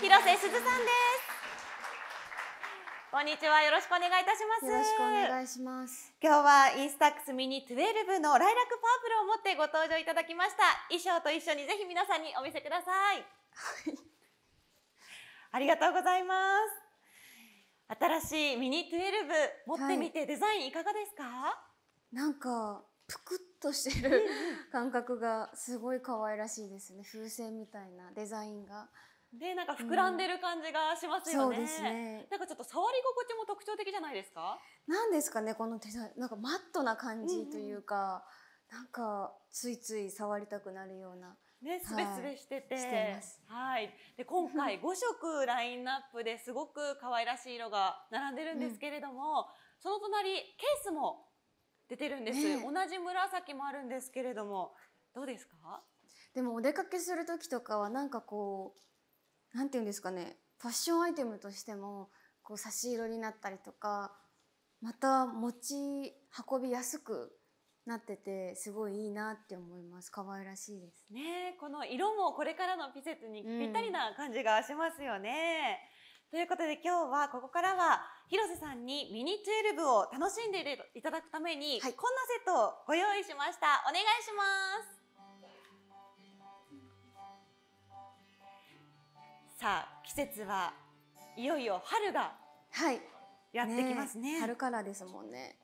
広瀬すずさんですこんにちは。よろしくお願いいたします。よろしくお願いします。今日はインスタックスミニ12のライラックパープルを持ってご登場いただきました。衣装と一緒にぜひ皆さんにお見せください。はい。ありがとうございます。新しいミニトゥエルブ持ってみて、デザインいかがですかなんか、ぷくっとしてる感覚がすごい可愛らしいですね。風船みたいなデザインが。でなんか膨らんでる感じがしますよねうんね、なんかちょっと触り心地も特徴的じゃないですかなんですかねこの手触なんかマットな感じというか、うん、なんかついつい触りたくなるようなね、すべすべしてて、はい、いはい。で、今回 五色ラインナップですごく可愛らしい色が並んでるんですけれども、うん、その隣ケースも出てるんです、ね、同じ紫もあるんですけれども、どうですか？でもお出かけする時とかはなんかこう何て言うんですかねファッションアイテムとしてもこう差し色になったりとかまた持ち運びやすくなっててすごいいいなって思います可愛らしいですねこの色もこれからの季節にぴったりな感じがしますよね、うん、ということで今日はここからは広瀬さんにミニチュルブを楽しんでいただくために、はい、こんなセットをご用意しましたお願いしますさあ季節はいよいよ春がはいやってきますね。ね春からですもんね。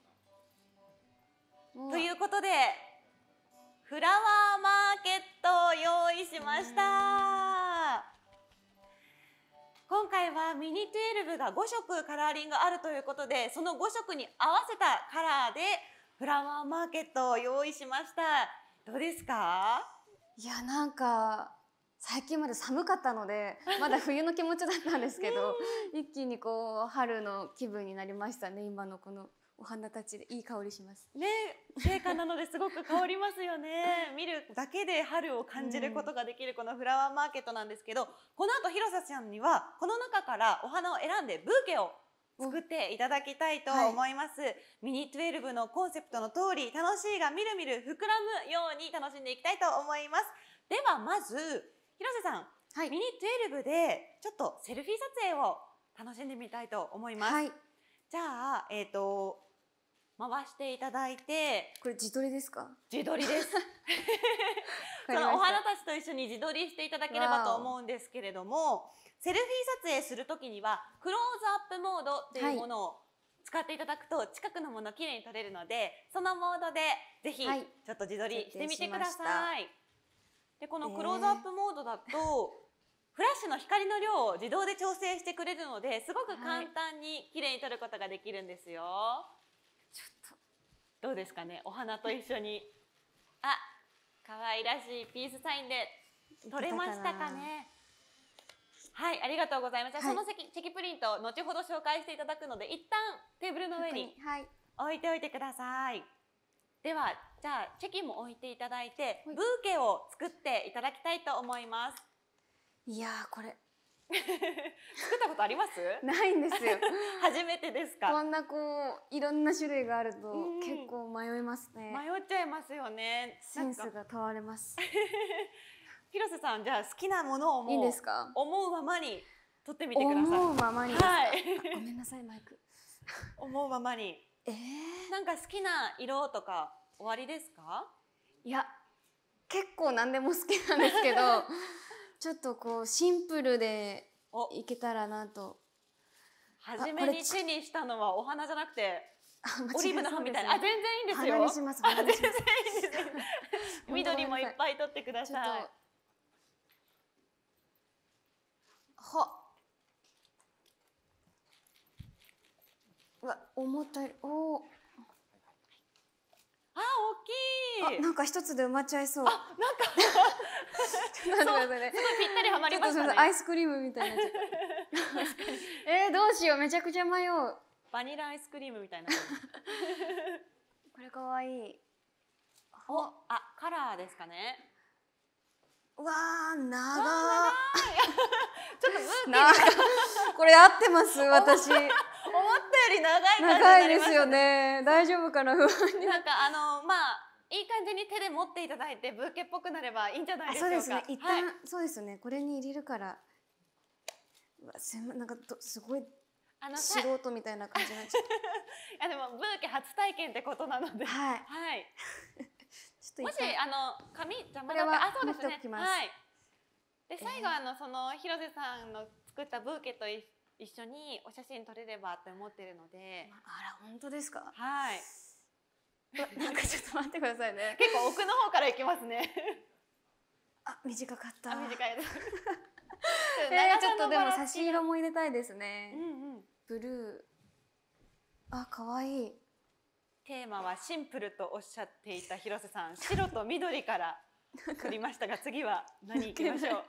ということでフラワーマーケットを用意しました。今回はミニテ12が5色カラーリングあるということでその5色に合わせたカラーでフラワーマーケットを用意しましたどうですかいやなんか最近まで寒かったので まだ冬の気持ちだったんですけど一気にこう春の気分になりましたね今のこのお花たちでいい香りします。ね、聖火なのですごく香りますよね。見るだけで春を感じることができるこのフラワーマーケットなんですけど、この後広瀬さんにはこの中からお花を選んでブーケを作っていただきたいと思います。はい、ミニルブのコンセプトの通り、楽しいがみるみる膨らむように楽しんでいきたいと思います。ではまず広瀬さん、はい、ミニ12でちょっとセルフィー撮影を楽しんでみたいと思います。はい、じゃあ、えっ、ー、と、回していただいて。これ自撮りですか自撮りです。そのお花たちと一緒に自撮りしていただければと思うんですけれども、セルフィー撮影するときには、クローズアップモードというものを使っていただくと、近くのもの綺麗に撮れるので、そのモードでぜひ、ちょっと自撮りしてみてください、はいでこのクローズアップモードだと、フラッシュの光の量を自動で調整してくれるのですごく簡単に綺麗に撮ることができるんですよ。はい、ちょっとどうですかねお花と一緒にあ可愛らしいピースサインで撮れましたかね。はい、ありがとうございます。た。はい、そのチェキプリント、後ほど紹介していただくので、一旦テーブルの上に置いておいてください。では、じゃあチェキも置いていただいて、ブーケを作っていただきたいと思います。いやこれ 作ったことあります？ないんですよ。初めてですか。こんなこういろんな種類があると結構迷いますね。迷っちゃいますよね。センスが問われます。広瀬さんじゃあ好きなものをいいですか思うままに撮ってみてください。思うままにはい。ごめんなさいマイク。思うままに。ええー、なんか好きな色とか終わりですかいや結構何でも好きなんですけど ちょっとこうシンプルでいけたらなと初めに手にしたのはお花じゃなくてオリーブの葉みたいな、ね、あ全然いいんですよ花にします花にします全然 いいんです緑もいっぱい取ってくださいはうわ思ったよりおおあ大きいなんか一つで埋まっちゃいそうあなんかなんで、ね、すごいぴったりはまりましたねアイスクリームみたいな えー、どうしようめちゃくちゃ迷うバニラアイスクリームみたいなこれかわいいおあカラーですかねわー長 ちょっとこれ合ってます私思ったより長い感じになりましたね。長いですよね。大丈夫かな不安に。なんかあのまあいい感じに手で持っていただいてブーケっぽくなればいいんじゃないでしょうか。そうですね。一旦、はい、そうですね。これに入れるから。わすなんかすごいあの素人みたいな感じになっちゃった。いやでもブーケ初体験ってことなので。はい。はい。ちょっともしあの髪邪魔だったらあそうですね。はい。で最後あのその広瀬さんの作ったブーケと一一緒にお写真撮れればって思ってるので、まあ、あら本当ですかはい なんかちょっと待ってくださいね結構奥の方から行きますね あ短かった短いですえー、ちょっとでも差し色も入れたいですね、うんうん、ブルーあ可愛いいテーマはシンプルとおっしゃっていた広瀬さん白と緑から取りましたが次は何いきましょう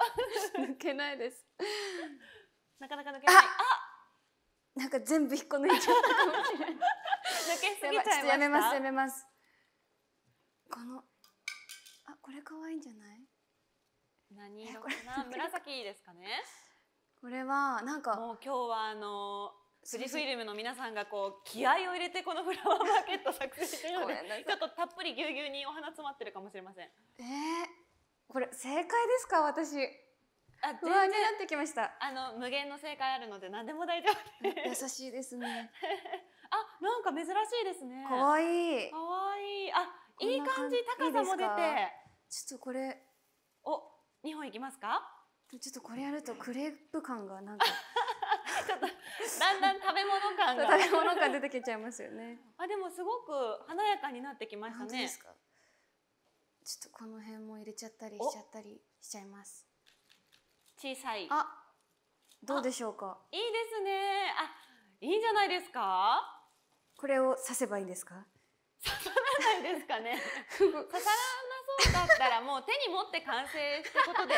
抜けないですなかなか抜けないあなんか全部引っこ抜いちゃったかもしれない 抜けすぎちゃいましたやめますやめますこのあこれ可愛いんじゃない何色かな紫ですかねこれはなんかもう今日はあの富士フィルムの皆さんがこう気合を入れてこのフラワーマーケット作成してるのでちょっとたっぷりぎゅうぎゅうにお花詰まってるかもしれませんえー、これ正解ですか私あ不安になってきましたあの無限の正解あるので何でも大丈夫優しいですね あなんか珍しいですねかわいいかわいいあいい感じ高さも出てちょっとこれお二本いきますかちょっとこれやるとクレープ感がなんか ちょっとだんだん食べ物感が食べ物感出てきちゃいますよね あでもすごく華やかになってきましたねちょっとこの辺も入れちゃったりしちゃったりしちゃいます小さい。あ、どうでしょうか。いいですね。あ、いいんじゃないですか。これを刺せばいいんですか。刺さらないですかね。刺さらなそうだったらもう手に持って完成したことで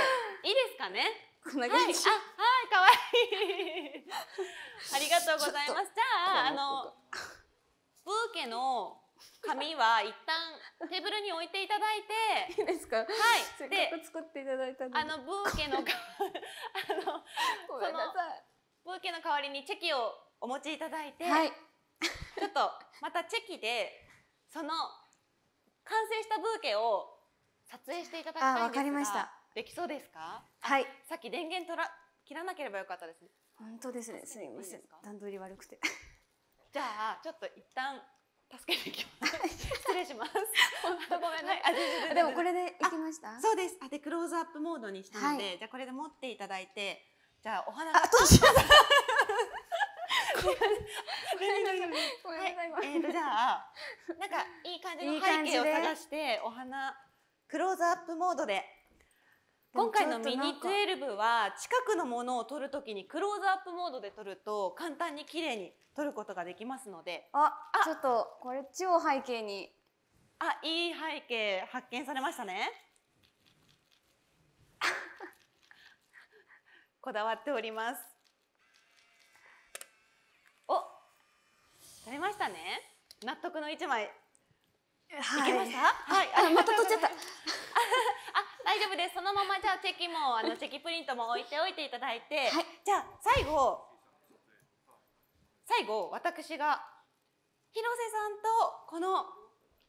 いいですかね。こんな感じ。はい、可愛いい。ありがとうございます。じゃああのブーケの紙は一旦テーブルに置いていただいていいですかはいせっ作っていただいたあのブーケのあのごめんなさいブーケの代わりにチェキをお持ちいただいて、はい、ちょっとまたチェキでその完成したブーケを撮影していただきたいんですがわかりましたできそうですかはいさっき電源とら切らなければよかったですね本当ですねすみません段取り悪くてじゃあちょっと一旦助けに行きます。失礼します。本当ごめんな、ね、さい。でもこれで行きました。そうです。あでクローズアップモードにしたので、はい、じゃあこれで持っていただいて、じゃあお花あ、どうしよう。えっとじゃあなんかいい感じの背景を探してお花クローズアップモードで今回のミニ12は近くのものを撮るときにクローズアップモードで撮ると簡単に綺麗に撮ることができますのでああちょっとこれ超背景にあいい背景発見されましたね こだわっておりますお撮れましたね納得の一枚、はい、いけましたはい、あまた撮っちゃった大丈夫ですそのままじゃあチェキもあのチェキプリントも置いておいていただいて、はい、じゃあ最後最後私が広瀬さんとこの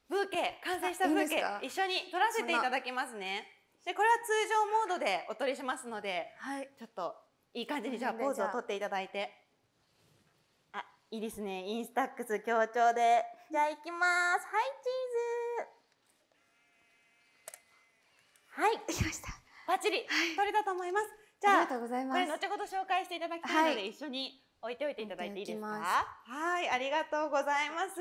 ブーケ完成したブーケ一緒に撮らせていただきますねでこれは通常モードでお撮りしますので、はい、ちょっといい感じにじゃあポーズを取っていただいてあいいですねインスタックス強調でじゃあ行きますはいチーズはいできましたバッチリ取れたと思います、じゃあこれ後ほど紹介していただきたいので、一緒に置いておいていただいていいですかはいありがとうございます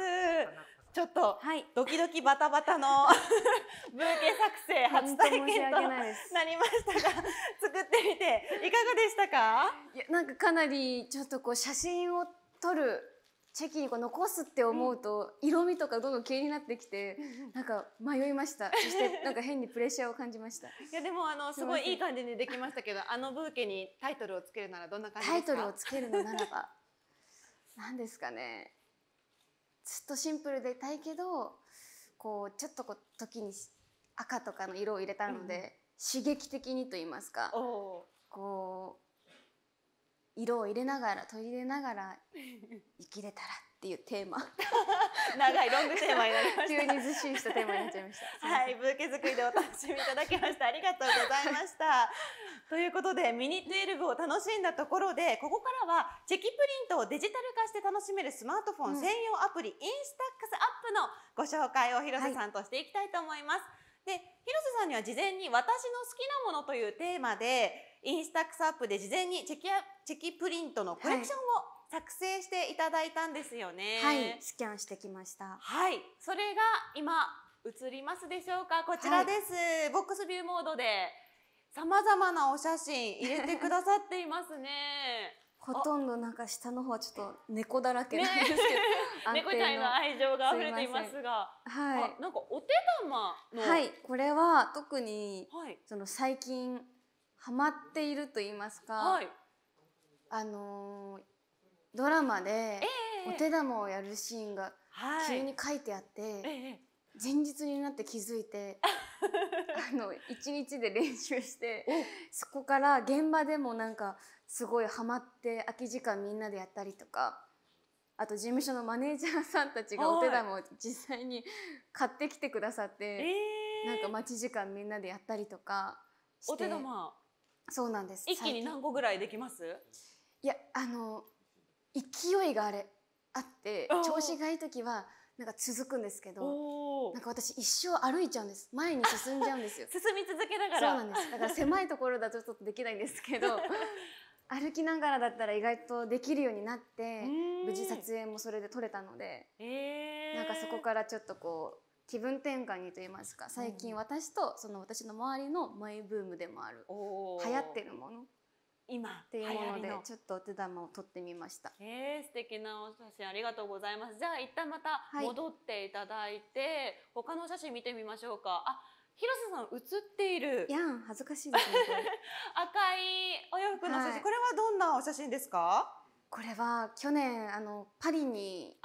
ちょっと、はい、ドキドキバタバタの ブーケ作成初体験とななりましたが作ってみていかがでしたかいやなんかかなりちょっとこう写真を撮るチェキにこう残すって思うと、色味とかどんどん気になってきて、なんか迷いましたそしてなんか変にプレッシャーを感じました いやでもあのすごいいい感じにできましたけどあのブーケにタイトルをつけるならどんな感じタイトルをつけるのならば何ですかねずっとシンプルでいたいけどこうちょっとこう時に赤とかの色を入れたので、刺激的にと言いますかこう色を入れながら取り入れながら 生きれたらっていうテーマ長いロングテーマになりました急にずっしりしたテーマになっちゃいました はいブーケ作りでお楽しみいただきましたありがとうございました ということでミニトゥエルブを楽しんだところでここからはチェキプリントをデジタル化して楽しめるスマートフォン専用アプリ、うん、インスタックスアップのご紹介を広瀬さんとしていきたいと思います、はいで広瀬さんには事前に「私の好きなもの」というテーマでインスタックスアップで事前にチェキチェキプリントのコレクションを、作成していただいたんですよね。はい、スキャンしてきました。はい、それが今映りますでしょうか。こちらです。はい、ボックスビューモードで様々なお写真入れてくださっていますね。ほとんどなんか下の方はちょっと猫だらけなんですけど、ね、猫ちゃんへの愛情が溢れていますがはいなんかお手玉はいこれは特に、はい、その最近ハマっていると言いますか、はい、あのー、ドラマでお手玉をやるシーンが急に書いてあって、えーえー、前日になって気づいて。あの一日で練習してそこから現場でもなんかすごいハマって空き時間みんなでやったりとかあと事務所のマネージャーさんたちがお手玉を実際に買ってきてくださって、えー、なんか待ち時間みんなでやったりとかお手玉そうなんです一気に何個ぐらいできますいやあの勢いがあれあって調子がいい時はなんか続くんですけどなんか私一生歩いちゃうんです前に進んじゃうんですよ 進み続けながらそうなんですだから狭いところだとちょっとできないんですけど 歩きながらだったら意外とできるようになって無事撮影もそれで撮れたので、えー、なんかそこからちょっとこう気分転換にと言いますか最近私とその私の周りのマイブームでもある流行ってるもの今っていうものでちょっとお手玉を取ってみました。えー、素敵なお写真ありがとうございます。じゃあ一旦また戻っていただいて、はい、他の写真見てみましょうか。あ、広瀬さん写っている。やん恥ずかしいですね。赤いお洋服の写真、はい、これはどんなお写真ですか？これは去年あのパリに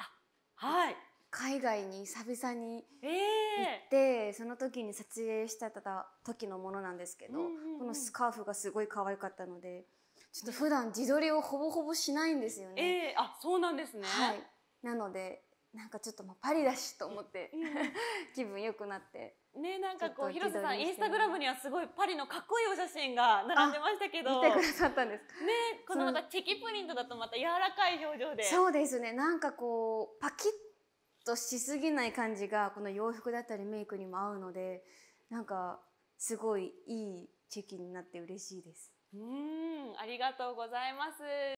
はい。海外に久々に行って、えー、その時に撮影してた時のものなんですけど、うんうんうん、このスカーフがすごい可愛かったのでちょっと普段自撮りをほぼほぼしないんですよね。えー、あそうなんですね、はい、なのでなんかちょっとまあパリだしと思って、気分良くなって。ねなんかこう広瀬さんインスタグラムにはすごいパリのかっこいいお写真が並んでましたけど見てくださったんですかねこのなんかチェキプリントだとまた柔らかい表情でそうですねなんかこうパキッとしすぎない感じがこの洋服だったりメイクにも合うのでなんかすごいいいチェキになって嬉しいですうんありがとうございます。